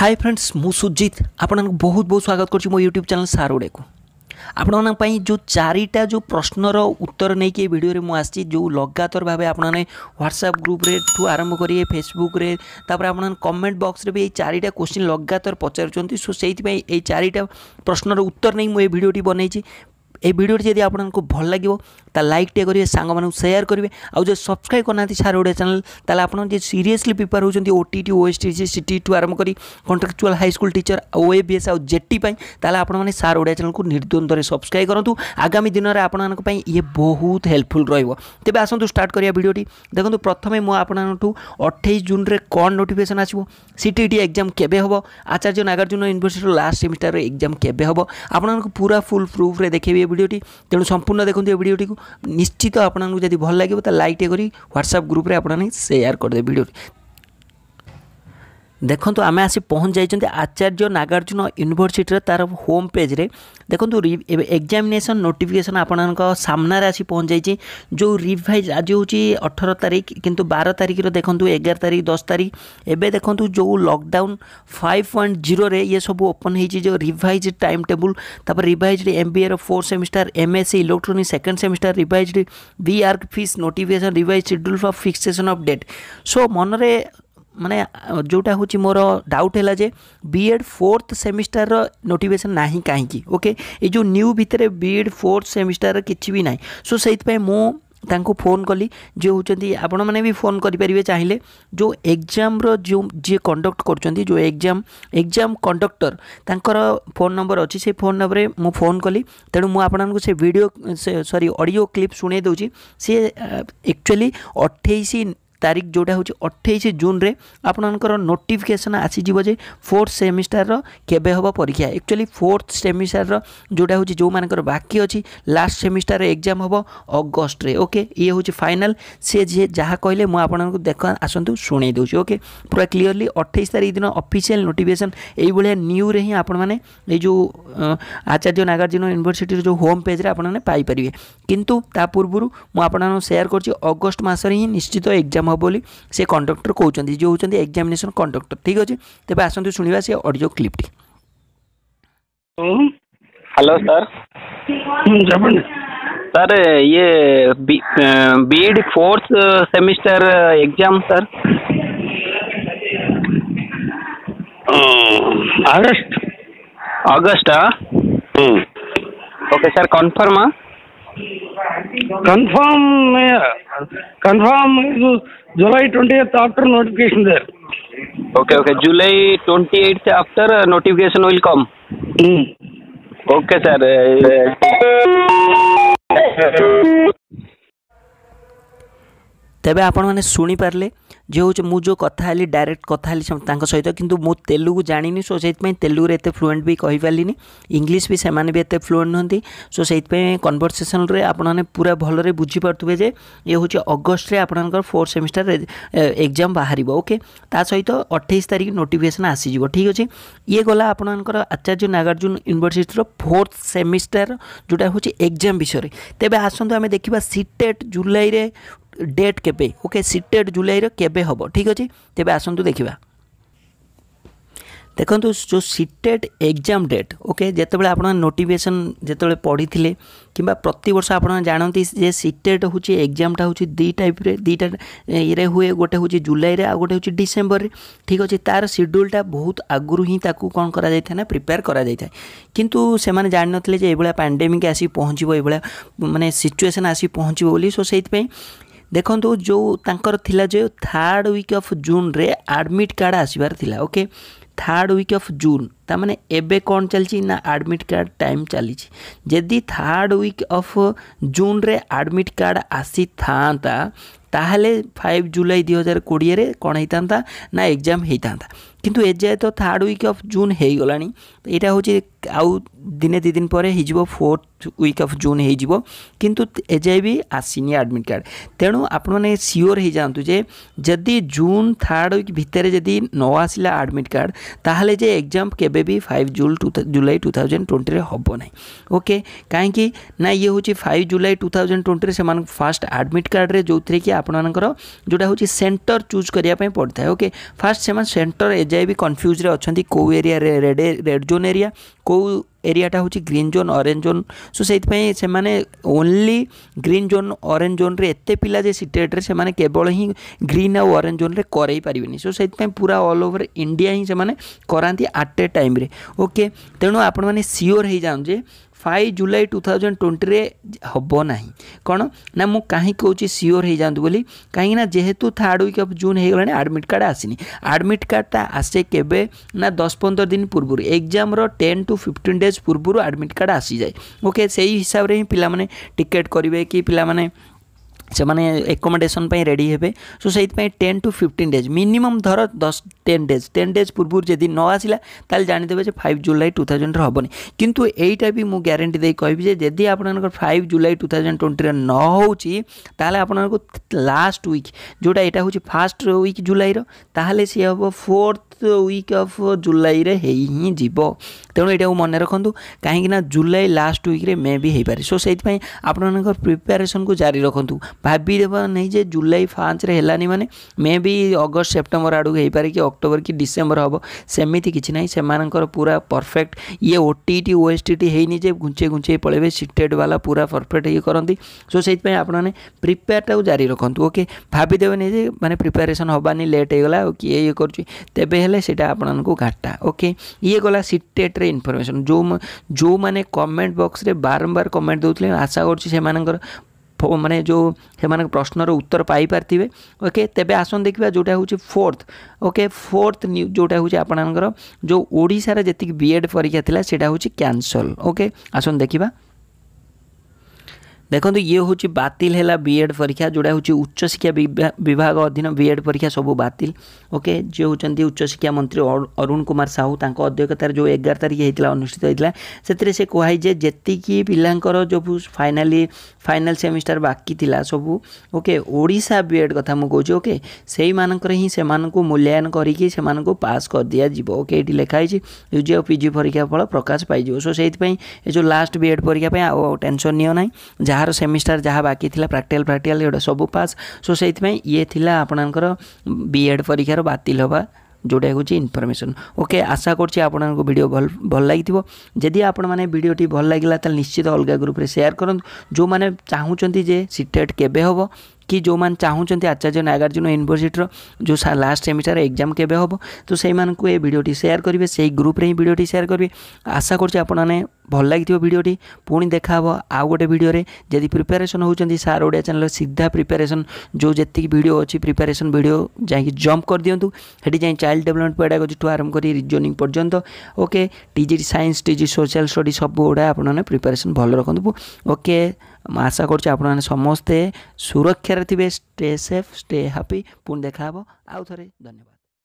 High friends ମୁଁ ସୁଜିତ ଆପଣଙ୍କୁ ବହୁତ ବହୁତ ସ୍ୱାଗତ କରୁଛି ମୋ ୟୁଟ୍ୟୁବ୍ ଚ୍ୟାନେଲ୍ ସାରୋଡ଼େକୁ ଆପଣମାନଙ୍କ ପାଇଁ ଯେଉଁ ଚାରିଟା ଯେଉଁ ପ୍ରଶ୍ନର ଉତ୍ତର ନେଇକି ଏ ଭିଡ଼ିଓରେ ମୁଁ ଆସିଛି ଯେଉଁ ଲଗାତାର ଭାବେ ଆପଣମାନେ ହ୍ୱାଟ୍ସଆପ୍ ଗ୍ରୁପ୍ରେ ଠୁ ଆରମ୍ଭ କରି ଫେସବୁକ୍ରେ ତାପରେ ଆପଣମାନେ କମେଣ୍ଟ ବକ୍ସରେ ବି ଏଇ ଚାରିଟା କୋଶ୍ଚିନ୍ ଲଗାତାର ପଚାରୁଛନ୍ତି ସୋ ସେଇଥିପାଇଁ ଏଇ ଚାରିଟା ପ୍ରଶ୍ନର ଉତ୍ତର ନେଇ ମୁଁ ଏ ଭିଡ଼ିଓଟି ବନେଇଛି এই ভিডিওটি যদি আপনার ভাল লাগবে তা লাইকটিয়ে করবে সাংগ মানুষ সেয়ার করবে आज सब्सक्राइब करना सार ओडिया चैनल तेल आप सीरीयसली प्रिपेयर होती ओटी टी ओएसटी सीटी टू आरंभ कर कंट्राक्चुआल हाईस्कल टीचर ओएबीएस आउ जेटी तेल आपने सार ओडिया चैनल को निर्द्वंदर सब्सक्राइब करूँ आगामी दिन में आपंप ये बहुत हेल्पफुल रेबे आसतु स्टार्ट करा भिडियोटी देखो प्रथम मुझे आपठू अठाईस जून में कौन नोटिफिकेसन आसो सीटीईटी एक्जाम केवे हम Acharya Nagarjuna university last semester exam केवे हम आपण पूरा फुल प्रूफ देखे ভিডিওটি তেমন সম্পূর্ণ দেখুন এই ভিডিওটি নিশ্চিত আপনার যদি ভাল লাগবে তা লাইকটে করে হোয়াটসঅ্যাপ গ্রুপে আপনার সেয়ার করে ভিডিওটি ଦେଖନ୍ତୁ ଆମେ ଆସି ପହଞ୍ଚି ଯାଇଛନ୍ତି ଆଚାର୍ଯ୍ୟ ନାଗାର୍ଜୁନ ୟୁନିଭର୍ସିଟିର ତା'ର ହୋମ୍ ପେଜ୍ରେ ଦେଖନ୍ତୁ ଏବେ ଏକ୍ଜାମିନେସନ୍ ନୋଟିଫିକେସନ୍ ଆପଣଙ୍କ ସାମ୍ନାରେ ଆସି ପହଞ୍ଚାଇଛି ଯେଉଁ ରିଭାଇଜ୍ ଆଜି ହେଉଛି ଅଠର ତାରିଖ କିନ୍ତୁ ବାର ତାରିଖର ଦେଖନ୍ତୁ ଏଗାର ତାରିଖ ଦଶ ତାରିଖ ଏବେ ଦେଖନ୍ତୁ ଯେଉଁ ଲକଡାଉନ୍ ଫାଇଭ୍ ପଏଣ୍ଟ ଜିରୋରେ ଇଏ ସବୁ ଓପନ୍ ହେଇଛି ଯେଉଁ ରିଭାଇଜ୍ ଟାଇମ୍ ଟେବୁଲ୍ ତାପରେ ରିଭାଇଜ୍ଡ ଏମ୍ ବିଏର fourth semester M S C electronic second semester revised B arch fees notification revise schedule for fixation of date so ମନରେ ମାନେ ଯେଉଁଟା ହେଉଛି ମୋର ଡାଉଟ୍ ହେଲା ଯେ ବି ଏଡ଼୍ ଫୋର୍ଥ ସେମିଷ୍ଟାରର ନୋଟିଫିକେସନ୍ ନାହିଁ କାହିଁକି ଓକେ ଏ ଯେଉଁ ନ୍ୟୁ ଭିତରେ ବି ଏଡ଼୍ ଫୋର୍ଥ ସେମିଷ୍ଟାରର କିଛି ବି ନାହିଁ ସୋ ସେଇଥିପାଇଁ ମୁଁ ତାଙ୍କୁ ଫୋନ୍ କଲି ଯିଏ ହେଉଛନ୍ତି ଆପଣମାନେ ବି ଫୋନ୍ କରିପାରିବେ ଚାହିଁଲେ ଯେଉଁ ଏକ୍ଜାମ୍ର ଯେଉଁ ଯିଏ କଣ୍ଡକ୍ଟ କରୁଛନ୍ତି ଯେଉଁ ଏକ୍ଜାମ୍ ଏକ୍ଜାମ୍ କଣ୍ଡକ୍ଟର ତାଙ୍କର ଫୋନ୍ ନମ୍ବର ଅଛି ସେଇ ଫୋନ୍ ନମ୍ବରରେ ମୁଁ ଫୋନ୍ କଲି ତେଣୁ ମୁଁ ଆପଣଙ୍କୁ ସେ ଭିଡ଼ିଓ ସରି ଅଡ଼ିଓ କ୍ଲିପ୍ ଶୁଣାଇ ଦେଉଛି ସିଏ ଆକ୍ଚୁଆଲି ଅଠେଇଶ ତାରିଖ ଯେଉଁଟା ହେଉଛି ଅଠେଇଶ ଜୁନ୍ରେ ଆପଣଙ୍କର ନୋଟିଫିକେସନ୍ ଆସିଯିବ ଯେ ଫୋର୍ଥ ସେମିଷ୍ଟାରର କେବେ ହେବ ପରୀକ୍ଷା ଆକ୍ଚୁଆଲି ଫୋର୍ଥ ସେମିଷ୍ଟାରର ଯେଉଁଟା ହେଉଛି ଯେଉଁମାନଙ୍କର ବାକି ଅଛି ଲାଷ୍ଟ ସେମିଷ୍ଟାର ଏକ୍ଜାମ୍ ହେବ ଅଗଷ୍ଟରେ ଓକେ ଇଏ ହେଉଛି ଫାଇନାଲ୍ ସେ ଯିଏ ଯାହା କହିଲେ ମୁଁ ଆପଣଙ୍କୁ ଦେଖ ଆସନ୍ତୁ ଶୁଣେଇ ଦେଉଛି ଓକେ ପୁରା କ୍ଲିଅରଲି ଅଠେଇଶ ତାରିଖ ଦିନ ଅଫିସିଆଲ୍ ନୋଟିଫିକେସନ୍ ଏଇଭଳିଆ ନ୍ୟୁରେ ହିଁ ଆପଣମାନେ ଏଇ ଯେଉଁ ଆଚାର୍ଯ୍ୟ ନାଗାର୍ଜୁନ ୟୁନିଭର୍ସିଟିର ଯେଉଁ ହୋମ୍ ପେଜ୍ରେ ଆପଣମାନେ ପାଇପାରିବେ କିନ୍ତୁ ତା ପୂର୍ବରୁ ମୁଁ ଆପଣମାନଙ୍କୁ ସେୟାର କରୁଛି ଅଗଷ୍ଟ ମାସରେ ହିଁ ନିଶ୍ଚିତ ଏକ୍ଜାମ୍ ହବ ବୋଲି ସେ କଣ୍ଡକ୍ଟର କହୁଛନ୍ତି ଯିଏ ହେଉଛନ୍ତି ଏକ୍ଜାମିନେସନ୍ କଣ୍ଡକ୍ଟର ଠିକ୍ ଅଛି ତେବେ ଆସନ୍ତୁ ଶୁଣିବା ସେ ଅଡ଼ିଓ କ୍ଲିପ୍ଟି हेलो सर सर ये BEd fourth semester exam sir अगस्त अगस्त okay sir confirm confirm confirm July 28th after notification there. Okay, okay. July 28th after uh, notification will come. Mm. Okay, sir. Uh, uh ତେବେ ଆପଣମାନେ ଶୁଣିପାରିଲେ ଯେ ହେଉଛି ମୁଁ ଯେଉଁ କଥା ହେଲି ଡାଇରେକ୍ଟ କଥା ହେଲି ତାଙ୍କ ସହିତ କିନ୍ତୁ ମୁଁ ତେଲୁଗୁ ଜାଣିନି ସୋ ସେଇଥିପାଇଁ ତେଲୁଗୁରେ ଏତେ ଫ୍ଲୁଏଣ୍ଟ ବି କହିପାରିଲିନି ଇଂଲିଶ ବି ସେମାନେ ବି ଏତେ ଫ୍ଲୁଏଣ୍ଟ ନୁହନ୍ତି ସୋ ସେଇଥିପାଇଁ କନଭରସେସନ୍ରେ ଆପଣମାନେ ପୁରା ଭଲରେ ବୁଝିପାରୁଥିବେ ଯେ ଇଏ ହେଉଛି ଅଗଷ୍ଟରେ ଆପଣଙ୍କର ଫୋର୍ଥ ସେମିଷ୍ଟାର ଏକ୍ଜାମ୍ ବାହାରିବ ଓକେ ତା ସହିତ ଅଠେଇଶ ତାରିଖ ନୋଟିଫିକେସନ୍ ଆସିଯିବ ଠିକ୍ ଅଛି ଇଏ ଗଲା ଆପଣଙ୍କର ଆଚାର୍ଯ୍ୟ ନାଗାର୍ଜୁନ ୟୁନିଭର୍ସିଟିର ଫୋର୍ଥ ସେମିଷ୍ଟାର ଯେଉଁଟା ହେଉଛି ଏକ୍ଜାମ୍ ବିଷୟରେ ତେବେ ଆସନ୍ତୁ ଆମେ ଦେଖିବା ସିଟେଟ୍ ଜୁଲାଇରେ ডেট কেবে ওকে সিটেড জুলাইর কেবে হব ঠিক আছে তেবে আসন্তু দেখিবা ଦେଖନ୍ତୁ ଯେଉଁ ସିଟେଟ୍ ଏକ୍ଜାମ୍ ଡେଟ୍ ଓକେ ଯେତେବେଳେ ଆପଣ ନୋଟିଫିକେସନ୍ ଯେତେବେଳେ ପଢ଼ିଥିଲେ କିମ୍ବା ପ୍ରତିବର୍ଷ ଆପଣ ଜାଣନ୍ତି ଯେ ସିଟେଟ୍ ହେଉଛି ଏକ୍ଜାମ୍ଟା ହେଉଛି ଦୁଇ ଟାଇପ୍ରେ ଦୁଇଟା ଇରେ ହୁଏ ଗୋଟେ ହେଉଛି ଜୁଲାଇରେ ଆଉ ଗୋଟେ ହେଉଛି ଡିସେମ୍ବରରେ ଠିକ୍ ଅଛି ତା'ର ସିଡ୍ୟୁଲ୍ଟା ବହୁତ ଆଗରୁ ହିଁ ତାକୁ କ'ଣ କରାଯାଇଥାଏ ନା ପ୍ରିପେୟାର କରାଯାଇଥାଏ କିନ୍ତୁ ସେମାନେ ଜାଣିନଥିଲେ ଯେ ଏଭଳିଆ ପାଣ୍ଡେମିକ୍ ଆସି ପହଞ୍ଚିବ ଏଭଳିଆ ମାନେ ସିଚୁଏସନ୍ ଆସି ପହଞ୍ଚିବ ବୋଲି ସୋ ସେଇଥିପାଇଁ ଦେଖନ୍ତୁ ଯେଉଁ ତାଙ୍କର ଥିଲା ଯେ ଥାର୍ଡ଼ ୱିକ୍ ଅଫ୍ ଜୁନ୍ରେ ଆଡ଼ମିଟ୍ କାର୍ଡ଼ ଆସିବାର ଥିଲା okay third week of June ତାମାନେ ଏବେ କ'ଣ ଚାଲିଛି ନା ଆଡ଼ମିଟ୍ କାର୍ଡ଼ ଟାଇମ୍ ଚାଲିଛି ଯଦି ଥାର୍ଡ଼ ୱିକ୍ ଅଫ୍ ଜୁନ୍ରେ ଆଡ଼ମିଟ୍ କାର୍ଡ଼ ଆସିଥାନ୍ତା ତାହେଲେ ଫାଇଭ୍ ଜୁଲାଇ ଦୁଇହଜାର କୋଡ଼ିଏରେ କ'ଣ ହେଇଥାନ୍ତା ନା ଏକ୍ଜାମ୍ ହେଇଥାନ୍ତା କିନ୍ତୁ ଏଯାଏତ ଥାର୍ଡ଼ ୱିକ୍ ଅଫ୍ ଜୁନ୍ ହେଇଗଲାଣି ତ ଏଇଟା ହେଉଛି ଆଉ ଦିନେ ଦୁଇ ଦିନ ପରେ ହେଇଯିବ ଫୋର୍ଥ ୱିକ୍ ଅଫ୍ ଜୁନ୍ ହେଇଯିବ କିନ୍ତୁ ଏଯାଏ ବି ଆସିନି ଆଡ଼ମିଟ୍ କାର୍ଡ଼ ତେଣୁ ଆପଣମାନେ ସିଓର ହେଇଯାଆନ୍ତୁ ଯେ ଯଦି ଜୁନ୍ ଥାର୍ଡ଼ ୱିକ୍ ଭିତରେ ଯଦି ନ ଆସିଲା ଆଡ଼ମିଟ୍ କାର୍ଡ଼ ତାହେଲେ ଯେ ଏକ୍ଜାମ୍ କେବେ ବି five June to July two thousand ଟ୍ୱେଣ୍ଟିରେ ହେବ ନାହିଁ ଓକେ କାହିଁକି ନା ଇଏ ହେଉଛି ଫାଇଭ୍ ଜୁଲାଇ ଟୁ ଥାଉଜେଣ୍ଡ ଟ୍ୱେଣ୍ଟିରେ ସେମାନଙ୍କୁ ଫାର୍ଷ୍ଟ ଆଡ଼ମିଟ୍ କାର୍ଡ଼ରେ ଯେଉଁଥିରେ କି ଆପଣମାନଙ୍କର ଯେଉଁଟା ହେଉଛି ସେଣ୍ଟର ଚୁଜ୍ କରିବା ପାଇଁ ପଡ଼ିଥାଏ ଓକେ ଫାର୍ଷ୍ଟ ସେମାନେ ସେଣ୍ଟର ଯାଏ ବି କନଫ୍ୟୁଜ୍ରେ ଅଛନ୍ତି କେଉଁ area red red zone area କେଉଁ ଏରିଆଟା ହେଉଛି green zone orange zone so ସେଇଥିପାଇଁ ସେମାନେ ଓନ୍ଲି ଗ୍ରୀନ୍ ଜୋନ୍ ଅରେଞ୍ଜ ଜୋନ୍ରେ ଏତେ ପିଲା ଯେ ସିଟେଟ୍ରେ ସେମାନେ କେବଳ ହିଁ ଗ୍ରୀନ୍ ଆଉ ଅରେଞ୍ଜ ଜୋନ୍ରେ କରେଇ ପାରିବେନି ସୋ ସେଇଥିପାଇଁ ପୁରା ଅଲ୍ ଓଭର୍ ଇଣ୍ଡିଆ ହିଁ ସେମାନେ କରାନ୍ତି ଆଟ୍ ଏ ଟାଇମ୍ରେ ଓକେ ତେଣୁ ଆପଣମାନେ ସିଓର୍ ହେଇଯାଆନ୍ତୁ ଯେ five July two thousand twenty हम ना कौन ना मुझे कहीं कौन सीओर हो जातु बोली कहीं जेहेतु थार्ड विक अफ जून हो आडमिट कार्ड आसनी आडमिट कार्डटा आसे के दस पंद्रह दिन पूर्व exam ten to fifteen days पूर्व आडमिट कार्ड आसी जाए ओके से ही हिसाब से ही पिला टिकेट करेंगे कि पिला ସେମାନେ ଏକୋମୋଡେସନ୍ ପାଇଁ ରେଡ଼ି ହେବେ ସୋ ସେଇଥିପାଇଁ ten to fifteen days minimum ଧର ଦଶ ଟେନ୍ ଡେଜ୍ ଟେନ୍ ଡେଜ୍ ପୂର୍ବରୁ ଯଦି ନ ଆସିଲା ତାହେଲେ ଜାଣିଦେବେ ଯେ ଫାଇଭ୍ ଜୁଲାଇ ଟୁ ଥାଉଜେଣ୍ଡରେ ହେବନି କିନ୍ତୁ ଏଇଟା ବି ମୁଁ ଗ୍ୟାରେଣ୍ଟି ଦେଇ କହିବି ଯେ ଯଦି ଆପଣଙ୍କର ଫାଇଭ୍ ଜୁଲାଇ ଟୁ ଥାଉଜେଣ୍ଡ ଟ୍ୱେଣ୍ଟିରେ ନ ହେଉଛି ତାହେଲେ ଆପଣଙ୍କୁ ଲାଷ୍ଟ ୱିକ୍ ଯେଉଁଟା ଏଇଟା ହେଉଛି ଫାର୍ଷ୍ଟ ୱିକ୍ ଜୁଲାଇର ତାହେଲେ ସିଏ ହେବ ଫୋର୍ଥ ୱିକ୍ ଅଫ୍ ଜୁଲାଇରେ ହେଇ ହିଁ ଯିବ ତେଣୁ ଏଇଟାକୁ ମନେ ରଖନ୍ତୁ କାହିଁକିନା ଜୁଲାଇ ଲାଷ୍ଟ ୱିକ୍ରେ ମେ ବି ହେଇପାରେ ସୋ ସେଇଥିପାଇଁ ଆପଣମାନଙ୍କର ପ୍ରିପାରେସନ୍କୁ ଜାରି ରଖନ୍ତୁ ଭାବିଦେବା ନାହିଁ ଯେ ଜୁଲାଇ ପାଞ୍ଚରେ ହେଲାନି ମାନେ ମେ ବି ଅଗଷ୍ଟ ସେପ୍ଟେମ୍ବର ଆଡ଼କୁ ହେଇପାରେ କି ଅକ୍ଟୋବର କି ଡିସେମ୍ବର ହେବ ସେମିତି କିଛି ନାହିଁ ସେମାନଙ୍କର ପୁରା ପରଫେକ୍ଟ ଇଏ ଓ ଟି ଟି ଓ ଏସ୍ ଟି ଟି ହେଇନି ଯେ ଘୁଞ୍ଚେଇ ଘୁଞ୍ଚେଇ ପଳେଇବେ ସିଟେଡ଼ ବାଲା ପୁରା ପରଫେକ୍ଟ ଇଏ କରନ୍ତି ସୋ ସେଇଥିପାଇଁ ଆପଣମାନେ ପ୍ରିପେୟାରଟାକୁ ଜାରି ରଖନ୍ତୁ ଓକେ ଭାବିଦେବେନି ଯେ ମାନେ ପ୍ରିପାରେସନ୍ ହେବାନି ଲେଟ୍ ହେଇଗଲା ଆଉ କିଏ ଇଏ କରୁଛି ତେବେ ହେଲେ ସେଇଟା ଆପଣମାନଙ୍କୁ ଘାଟା ଓକେ ଇଏ ଗଲା ସିଟେଟ୍ରେ ଇନଫର୍ମେସନ୍ ଯେଉଁ ଯେଉଁମାନେ କମେଣ୍ଟ ବକ୍ସରେ ବାରମ୍ବାର କମେଣ୍ଟ ଦେଉଥିଲେ ଆଶା କରୁଛି ସେମାନଙ୍କର પોમેને જો હેમાનક પ્રશ્નર ઉત્તર পাই পারતીવે ઓકે તેબે આસન દેખવા જોટા હોચી ફોર્થ ઓકે ફોર્થ ન્યુ જોટા હોજે આપણનકો જો ઓડિસા રે જેતીક બીએડ પરીક્ષા થીલા સેડા હોચી કેન્સલ ઓકે આસન દેખવા देखो ये हूँ बातिल है बीएड परीक्षा जोड़ा हूँ उच्चशिक्षा विभाग अधीन बीएड परीक्षा सब बातिल ओके जी हूँ उच्चशिक्षा मंत्री अरुण कुमार साहू तध्यक्षतार जो एगार तारीख होता अनुषित होता है से कहे जी पिला जो फाइनाल फाइनाल सेमिस्टर बाकी सबू ओके ओडा बीएड कथ मुझे ओके से ही से मूल्यायन कर से पास कर दिजाव ओके ये लिखाई यूजी और पिजी परीक्षा फल प्रकाश पाइव सो से जो लास्ट बीएड परीक्षा आओ टेनसन निना जहाँ ଯାହାର ସେମିଷ୍ଟାର ଯାହା ବାକି ଥିଲା ପ୍ରାକ୍ଟିକାଲ ପ୍ରାକ୍ଟିକାଲ ଏଗୁଡ଼ା ସବୁ ପାସ୍ ସୋ ସେଇଥିପାଇଁ ଇଏ ଥିଲା ଆପଣଙ୍କର ବି ଏଡ଼୍ ପରୀକ୍ଷାର ବାତିଲ ହେବା ଯେଉଁଟା ହେଉଛି ଇନଫର୍ମେସନ୍ ଓକେ ଆଶା କରୁଛି ଆପଣଙ୍କୁ ଭିଡ଼ିଓ ଭଲ ଭଲ ଲାଗିଥିବ ଯଦି ଆପଣମାନେ ଭିଡ଼ିଓଟି ଭଲ ଲାଗିଲା ତାହେଲେ ନିଶ୍ଚିତ ଅଲଗା ଗ୍ରୁପ୍ରେ ସେୟାର କରନ୍ତୁ ଯେଉଁମାନେ ଚାହୁଁଛନ୍ତି ଯେ ସିଟେଟ୍ କେବେ ହେବ କି ଯେଉଁମାନେ ଚାହୁଁଛନ୍ତି ଆଚାର୍ଯ୍ୟ ନାଗାର୍ଜୁନ ୟୁନିଭର୍ସିଟିର ଯେଉଁ ଲାଷ୍ଟ ସେମିଷ୍ଟାର ଏକ୍ଜାମ୍ କେବେ ହେବ ତ ସେଇମାନଙ୍କୁ ଏ ଭିଡ଼ିଓଟି ସେୟାର କରିବେ ସେଇ ଗ୍ରୁପ୍ରେ ହିଁ ଭିଡ଼ିଓଟି ସେୟାର କରିବେ ଆଶା କରୁଛି ଆପଣମାନେ ଭଲ ଲାଗିଥିବ ଭିଡ଼ିଓଟି ପୁଣି ଦେଖାହେବ ଆଉ ଗୋଟେ ଭିଡ଼ିଓରେ ଯଦି ପ୍ରିପାରେସନ୍ ହେଉଛନ୍ତି ସାର୍ ଓଡ଼ିଆ ଚ୍ୟାନେଲ୍ ସିଧା ପ୍ରିପାରେସନ୍ ଯେଉଁ ଯେତିକି ଭିଡ଼ିଓ ଅଛି ପ୍ରିପାରେସନ୍ ଭିଡ଼ିଓ ଯାଇକି ଜମ୍ପ କରିଦିଅନ୍ତୁ ସେଠି ଯାଇ ଚାଇଲ୍ଡ ଡେଭଲପମେଣ୍ଟ ପେଡ଼ାଗୋଜିଠୁ ଆରମ୍ଭ କରି ରିଜୋନିଂ ପର୍ଯ୍ୟନ୍ତ ଓକେ ଟିଜି ସାଇନ୍ସ ଟିଜି ସୋସିଆଲ ଷ୍ଟଡ଼ି ସବୁ ଗୁଡ଼ା ଆପଣମାନେ ପ୍ରିପାରେସନ୍ ଭଲ ରଖନ୍ତୁ ଓକେ ମୁଁ ଆଶା କରୁଛି ଆପଣମାନେ ସମସ୍ତେ ସୁରକ୍ଷାରେ ଥିବେ ଷ୍ଟେ ସେଫ୍ ଷ୍ଟେ ହାପି ପୁଣି ଦେଖାହେବ ଆଉ ଥରେ ଧନ୍ୟବାଦ